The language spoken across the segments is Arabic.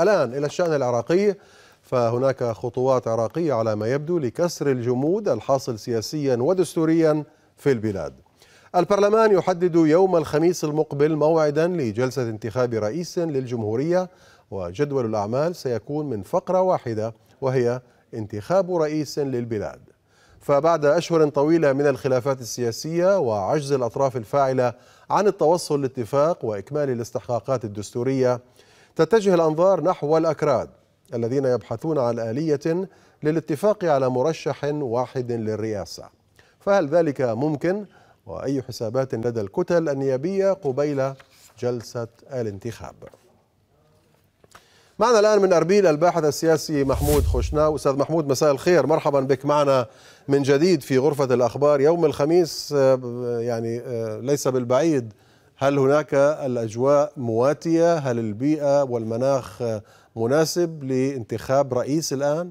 الآن إلى الشأن العراقي فهناك خطوات عراقية على ما يبدو لكسر الجمود الحاصل سياسيا ودستوريا في البلاد البرلمان يحدد يوم الخميس المقبل موعدا لجلسة انتخاب رئيس للجمهورية وجدول الأعمال سيكون من فقرة واحدة وهي انتخاب رئيس للبلاد فبعد أشهر طويلة من الخلافات السياسية وعجز الأطراف الفاعلة عن التوصل لاتفاق وإكمال الاستحقاقات الدستورية تتجه الأنظار نحو الأكراد الذين يبحثون عن آلية للاتفاق على مرشح واحد للرئاسة فهل ذلك ممكن؟ وأي حسابات لدى الكتل النيابية قبيل جلسة الانتخاب معنا الآن من أربيل الباحث السياسي محمود خشناو أستاذ محمود مساء الخير مرحبا بك معنا من جديد في غرفة الأخبار يوم الخميس آه، يعني آه، ليس بالبعيد هل هناك الأجواء مواتية هل البيئة والمناخ مناسب لانتخاب رئيس الآن؟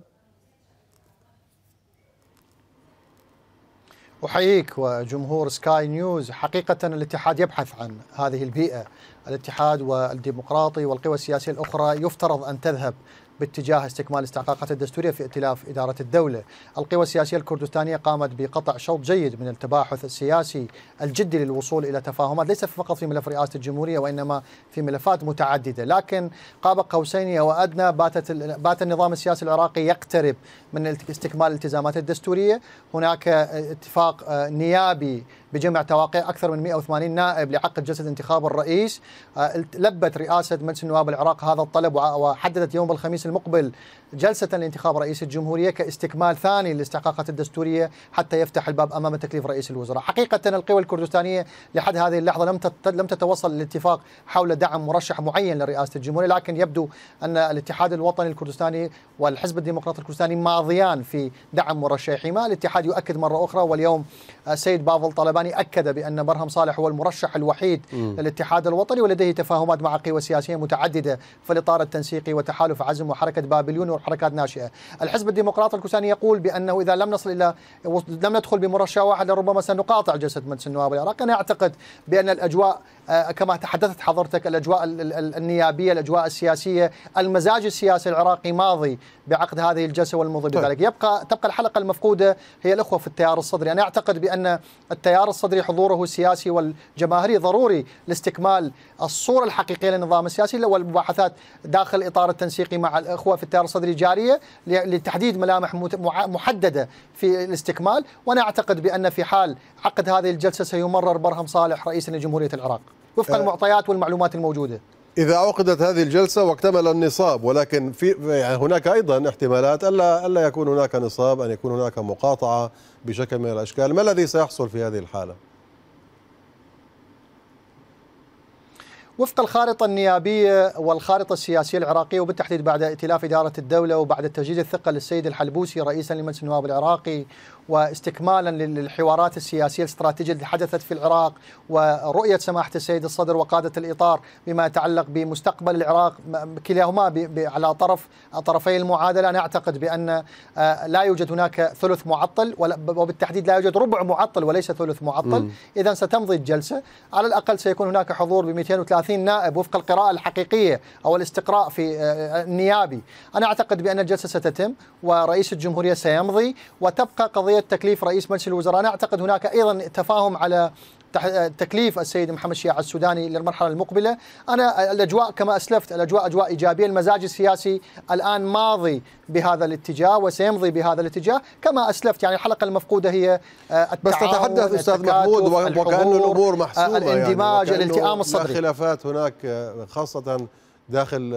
أحييك وجمهور سكاي نيوز حقيقة الاتحاد يبحث عن هذه البيئة الاتحاد والديمقراطي والقوى السياسية الأخرى يفترض أن تذهب باتجاه استكمال استحقاقات الدستورية في ائتلاف إدارة الدولة القوى السياسية الكردستانية قامت بقطع شوط جيد من التباحث السياسي الجدي للوصول إلى تفاهمات ليس فقط في ملف رئاسة الجمهورية وإنما في ملفات متعددة لكن قاب قوسين وأدنى باتت بات النظام السياسي العراقي يقترب من استكمال التزامات الدستورية هناك اتفاق آه، نيابي بجمع تواقيع أكثر من 180 نائب لعقد جلسة انتخاب الرئيس آه، لبت رئاسة مجلس النواب العراق هذا الطلب وحددت يوم الخميس المقبل جلسة لانتخاب رئيس الجمهورية كاستكمال ثاني للاستحقاقات الدستورية حتى يفتح الباب أمام تكليف رئيس الوزراء حقيقة القوى الكردستانية لحد هذه اللحظة لم لم تتوصل للاتفاق حول دعم مرشح معين لرئاسة الجمهورية لكن يبدو أن الاتحاد الوطني الكردستاني والحزب الديمقراطي الكردستاني ماضيان في دعم مرشحهما الاتحاد يؤكد مرة أخرى واليوم السيد بافل طلب الرباني أكد بأن مرهم صالح هو المرشح الوحيد م. للاتحاد الوطني ولديه تفاهمات مع قوى سياسية متعددة في الإطار التنسيقي وتحالف عزم وحركة بابليون وحركات ناشئة الحزب الديمقراطي الكساني يقول بأنه إذا لم نصل إلى لم ندخل بمرشح واحد لربما سنقاطع جلسة مجلس النواب العراقي أنا أعتقد بأن الأجواء آه، كما تحدثت حضرتك الأجواء النيابية الأجواء السياسية المزاج السياسي العراقي ماضي بعقد هذه الجلسة والمضي طيب. بذلك يبقى تبقى الحلقة المفقودة هي الأخوة في التيار الصدري أنا أعتقد بأن التيار الصدري حضوره السياسي والجماهيري ضروري لاستكمال الصورة الحقيقية للنظام السياسي والمباحثات داخل الإطار التنسيقي مع الإخوة في التيار الصدري جارية لتحديد ملامح محددة في الاستكمال وأنا أعتقد بأن في حال عقد هذه الجلسة سيمرر برهم صالح رئيسا لجمهورية العراق وفق المعطيات آه. والمعلومات الموجودة إذا عقدت هذه الجلسة واكتمل النصاب ولكن في يعني هناك أيضا احتمالات ألا ألا يكون هناك نصاب أن يكون هناك مقاطعة بشكل من الأشكال ما الذي سيحصل في هذه الحالة؟ وفق الخارطة النيابية والخارطة السياسية العراقية وبالتحديد بعد ائتلاف إدارة الدولة وبعد تجديد الثقة للسيد الحلبوسي رئيسا لمجلس النواب العراقي واستكمالا للحوارات السياسية الاستراتيجية التي حدثت في العراق ورؤية سماحة السيد الصدر وقادة الإطار بما يتعلق بمستقبل العراق كلاهما على طرف طرفي المعادلة أنا أعتقد بأن آه، لا يوجد هناك ثلث معطل وبالتحديد لا يوجد ربع معطل وليس ثلث معطل إذا ستمضي الجلسة على الأقل سيكون هناك حضور ب 230 30 نائب وفق القراءة الحقيقية أو الاستقراء في آه، النيابي أنا أعتقد بأن الجلسة ستتم ورئيس الجمهورية سيمضي وتبقى قضية تكليف رئيس مجلس الوزراء أنا أعتقد هناك أيضا تفاهم على تكليف السيد محمد الشيعة السوداني للمرحلة المقبلة أنا الأجواء كما أسلفت الأجواء أجواء إيجابية المزاج السياسي الآن ماضي بهذا الاتجاه وسيمضي بهذا الاتجاه كما أسلفت يعني الحلقة المفقودة هي آه، بس تتحدث أستاذ محمود آه، يعني، وكأنه الأمور محسومة الاندماج يعني الالتئام الصدري خلافات هناك آه، خاصة داخل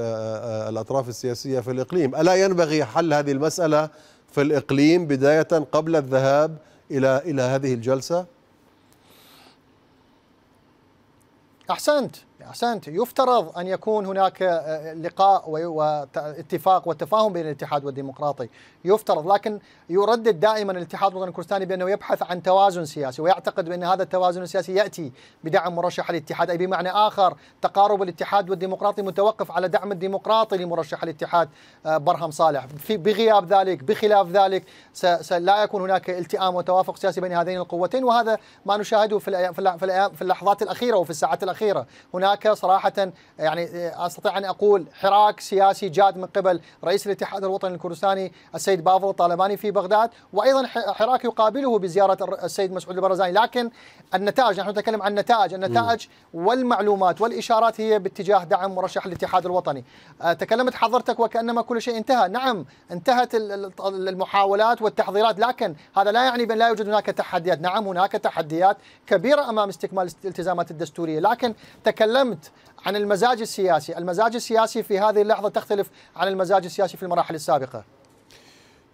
الأطراف السياسية في الإقليم ألا ينبغي حل هذه المسألة في الإقليم بداية قبل الذهاب إلى إلى هذه الجلسة احسنت أحسنت يفترض أن يكون هناك آه، لقاء واتفاق وتفاهم بين الاتحاد والديمقراطي يفترض لكن يردد دائما الاتحاد الوطني الكردستاني بأنه يبحث عن توازن سياسي ويعتقد بأن هذا التوازن السياسي يأتي بدعم مرشح الاتحاد أي بمعنى آخر تقارب الاتحاد والديمقراطي متوقف على دعم الديمقراطي لمرشح الاتحاد آه، برهم صالح في بغياب ذلك بخلاف ذلك لا يكون هناك التئام وتوافق سياسي بين هذين القوتين وهذا ما نشاهده في اللحظات الأخيرة وفي الساعات الأخيرة هناك هناك صراحه يعني استطيع ان اقول حراك سياسي جاد من قبل رئيس الاتحاد الوطني الكردستاني السيد بافل الطالباني في بغداد وايضا حراك يقابله بزياره السيد مسعود البرزاني لكن النتائج نحن نتكلم عن النتائج النتائج والمعلومات والاشارات هي باتجاه دعم مرشح الاتحاد الوطني أه، تكلمت حضرتك وكانما كل شيء انتهى نعم انتهت المحاولات والتحضيرات لكن هذا لا يعني بان لا يوجد هناك تحديات نعم هناك تحديات كبيره امام استكمال الالتزامات الدستوريه لكن تكلم تكلمت عن المزاج السياسي المزاج السياسي في هذه اللحظة تختلف عن المزاج السياسي في المراحل السابقة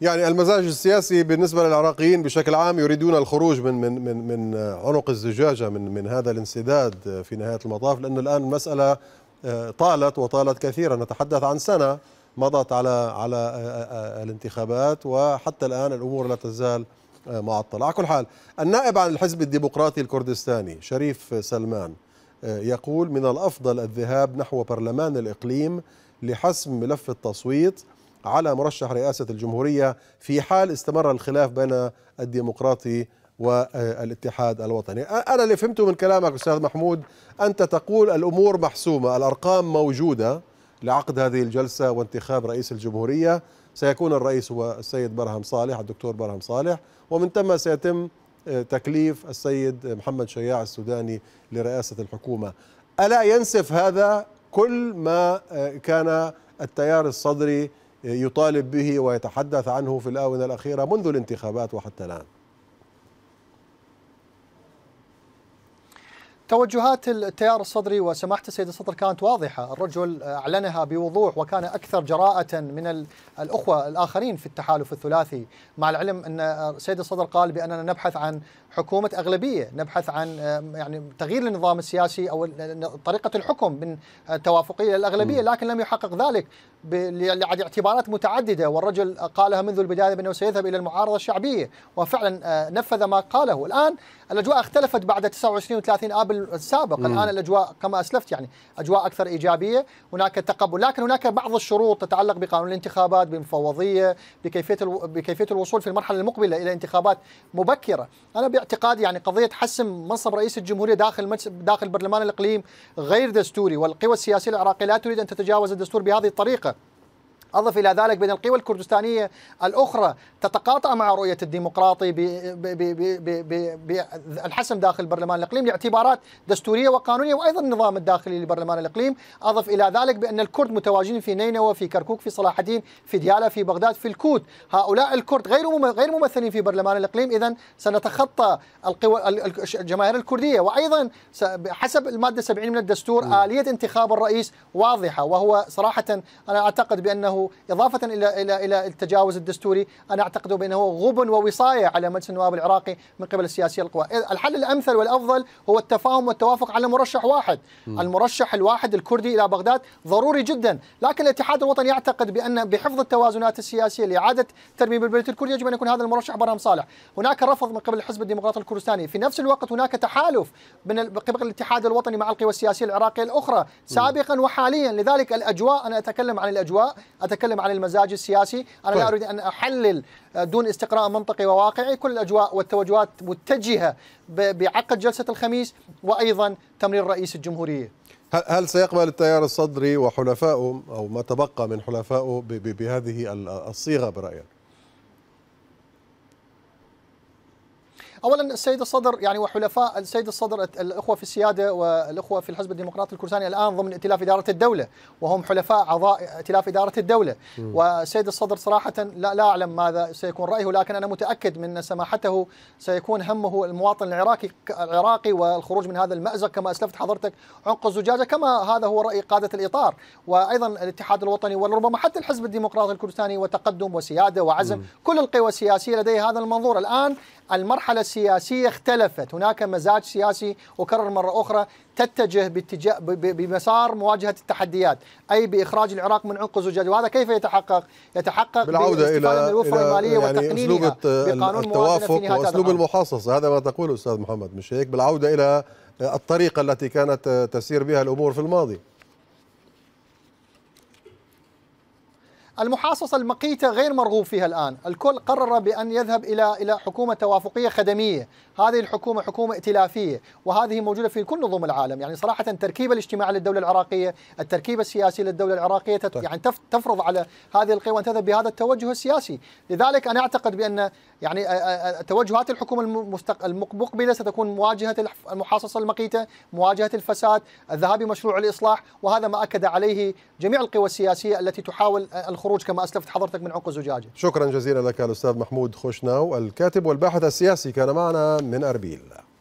يعني المزاج السياسي بالنسبة للعراقيين بشكل عام يريدون الخروج من من من من عنق الزجاجة من من هذا الانسداد في نهاية المطاف لأن الآن المسألة آه، طالت وطالت كثيرا نتحدث عن سنة مضت على على آه، آه، الانتخابات وحتى الآن الأمور لا تزال معطلة على كل حال النائب عن الحزب الديمقراطي الكردستاني شريف سلمان يقول من الأفضل الذهاب نحو برلمان الإقليم لحسم ملف التصويت على مرشح رئاسة الجمهورية في حال استمر الخلاف بين الديمقراطي والاتحاد الوطني أنا اللي فهمته من كلامك أستاذ محمود أنت تقول الأمور محسومة الأرقام موجودة لعقد هذه الجلسة وانتخاب رئيس الجمهورية سيكون الرئيس هو السيد برهم صالح الدكتور برهم صالح ومن ثم سيتم تكليف السيد محمد شياع السوداني لرئاسة الحكومة ألا ينسف هذا كل ما آه، كان التيار الصدري يطالب به ويتحدث عنه في الآونة الأخيرة منذ الانتخابات وحتى الآن توجهات التيار الصدري وسماحة السيد الصدر كانت واضحة الرجل أعلنها بوضوح وكان أكثر جراءة من الأخوة الآخرين في التحالف الثلاثي مع العلم أن السيد الصدر قال بأننا نبحث عن حكومة أغلبية نبحث عن آه، يعني تغيير النظام السياسي أو طريقة الحكم من التوافقية آه، إلى الأغلبية لكن لم يحقق ذلك اعتبارات متعددة والرجل قالها منذ البداية بأنه سيذهب إلى المعارضة الشعبية وفعلا آه، نفذ ما قاله الآن الاجواء اختلفت بعد 29 و30 ابل السابق الان الاجواء كما اسلفت يعني اجواء اكثر ايجابيه هناك تقبل لكن هناك بعض الشروط تتعلق بقانون الانتخابات بمفوضيه بكيفيه الو... بكيفيه الوصول في المرحله المقبله الى انتخابات مبكره انا باعتقادي يعني قضيه حسم منصب رئيس الجمهوريه داخل مجلس... داخل برلمان الاقليم غير دستوري والقوى السياسيه العراقيه لا تريد ان تتجاوز الدستور بهذه الطريقه أضف إلى ذلك بأن القوى الكردستانية الأخرى تتقاطع مع رؤية الديمقراطي بالحسم داخل برلمان الإقليم لاعتبارات دستورية وقانونية وأيضا النظام الداخلي لبرلمان الإقليم أضف إلى ذلك بأن الكرد متواجدين في نينوى في كركوك في صلاح الدين في ديالى في بغداد في الكوت هؤلاء الكرد غير غير ممثلين في برلمان الإقليم إذا سنتخطى القوى الجماهير الكردية وأيضا حسب المادة 70 من الدستور آلية انتخاب الرئيس واضحة وهو صراحة أنا أعتقد بأنه إضافة إلى إلى إلى التجاوز الدستوري أنا أعتقد بأنه غبن ووصاية على مجلس النواب العراقي من قبل السياسية القوى الحل الأمثل والأفضل هو التفاهم والتوافق على مرشح واحد م. المرشح الواحد الكردي إلى بغداد ضروري جدا لكن الاتحاد الوطني يعتقد بأن بحفظ التوازنات السياسية لإعادة ترميم البلد الكردي يجب أن يكون هذا المرشح برام صالح هناك رفض من قبل الحزب الديمقراطي الكردستاني في نفس الوقت هناك تحالف من قبل الاتحاد الوطني مع القوى السياسية العراقية الأخرى سابقا وحاليا لذلك الأجواء أنا أتكلم عن الأجواء أتكلم عن المزاج السياسي أنا طيب. لا أريد أن أحلل آه، دون استقراء منطقي وواقعي كل الأجواء والتوجهات متجهة بعقد جلسة الخميس وأيضا تمرير رئيس الجمهورية هل سيقبل التيار الصدري وحلفائه أو ما تبقى من حلفائه بهذه الصيغة برأيك؟ اولا السيد الصدر يعني وحلفاء السيد الصدر الاخوه في السياده والاخوه في الحزب الديمقراطي الكردستاني الان ضمن ائتلاف اداره الدوله وهم حلفاء اعضاء ائتلاف اداره الدوله والسيد الصدر صراحه لا لا اعلم ماذا سيكون رايه لكن انا متاكد من سماحته سيكون همه المواطن العراقي العراقي والخروج من هذا المازق كما اسلفت حضرتك عنق الزجاجه كما هذا هو راي قاده الاطار وايضا الاتحاد الوطني وربما حتى الحزب الديمقراطي الكردستاني وتقدم وسياده وعزم م. كل القوى السياسيه لديها هذا المنظور الان المرحلة السياسية اختلفت هناك مزاج سياسي وكرر مرة أخرى تتجه باتجاه بمسار مواجهة التحديات أي بإخراج العراق من عنق الزجاج وهذا كيف يتحقق؟ يتحقق يتحقق بالعوده إلى الوفرة المالية يعني وتقنينها بقانون التوافق وأسلوب المحاصصة هذا ما تقوله أستاذ محمد مش هيك بالعودة إلى الطريقة التي كانت تسير بها الأمور في الماضي المحاصصة المقيتة غير مرغوب فيها الآن الكل قرر بأن يذهب إلى إلى حكومة توافقية خدمية هذه الحكومة حكومة ائتلافية وهذه موجودة في كل نظم العالم يعني صراحة التركيبة الاجتماعية للدولة العراقية التركيبة السياسية للدولة العراقية طيب. يعني تفرض على هذه القوى أن تذهب بهذا التوجه السياسي لذلك أنا أعتقد بأن يعني توجهات الحكومة المستق... المقبلة ستكون مواجهة المحاصصة المقيتة مواجهة الفساد الذهاب مشروع الإصلاح وهذا ما أكد عليه جميع القوى السياسية التي تحاول الخروج الخروج كما اسلفت حضرتك من عنق زجاجه شكرا جزيلا لك الاستاذ محمود خوشناو الكاتب والباحث السياسي كان معنا من اربيل